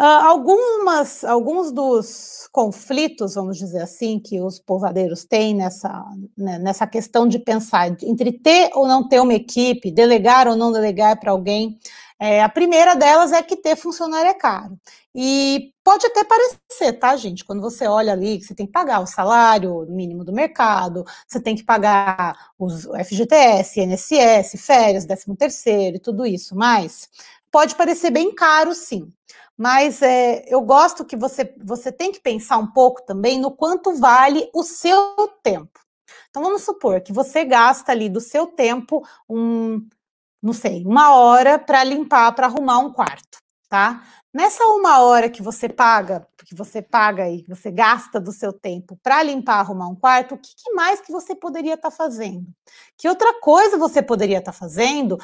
Uh, algumas, alguns dos conflitos, vamos dizer assim, que os povadeiros têm nessa, né, nessa questão de pensar entre ter ou não ter uma equipe, delegar ou não delegar para alguém. É, a primeira delas é que ter funcionário é caro. E pode até parecer, tá, gente? Quando você olha ali, que você tem que pagar o salário mínimo do mercado, você tem que pagar os FGTS, INSS, férias, 13 terceiro e tudo isso. Mas pode parecer bem caro, sim. Mas é, eu gosto que você, você tem que pensar um pouco também no quanto vale o seu tempo. Então vamos supor que você gasta ali do seu tempo um, não sei, uma hora para limpar, para arrumar um quarto, tá? Nessa uma hora que você paga, que você paga aí você gasta do seu tempo para limpar, arrumar um quarto, o que, mais que você poderia estar tá fazendo? Que outra coisa você poderia estar tá fazendo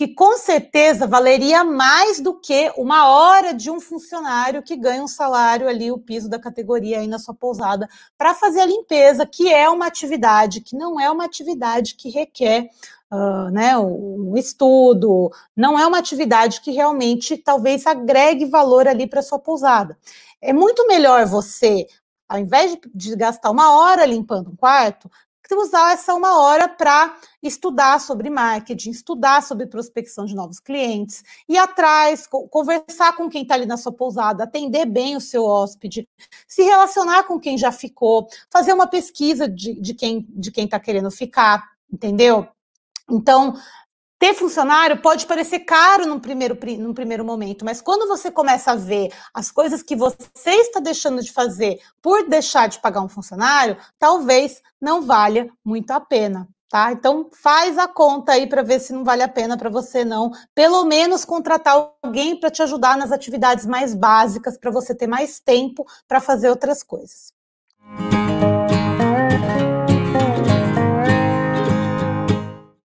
que com certeza valeria mais do que uma hora de um funcionário que ganha um salário ali, o piso da categoria aí na sua pousada, para fazer a limpeza, que é uma atividade, que não é uma atividade que requer Uh, né, um estudo, não é uma atividade que realmente talvez agregue valor ali para sua pousada. É muito melhor você, ao invés de, de gastar uma hora limpando um quarto, usar essa uma hora para estudar sobre marketing, estudar sobre prospecção de novos clientes, ir atrás, conversar com quem está ali na sua pousada, atender bem o seu hóspede, se relacionar com quem já ficou, fazer uma pesquisa de, de quem de quem está querendo ficar, entendeu? Então, ter funcionário pode parecer caro num primeiro, num primeiro momento, mas quando você começa a ver as coisas que você está deixando de fazer por deixar de pagar um funcionário, talvez não valha muito a pena. Tá? Então faz a conta aí para ver se não vale a pena para você não, pelo menos contratar alguém para te ajudar nas atividades mais básicas para você ter mais tempo para fazer outras coisas.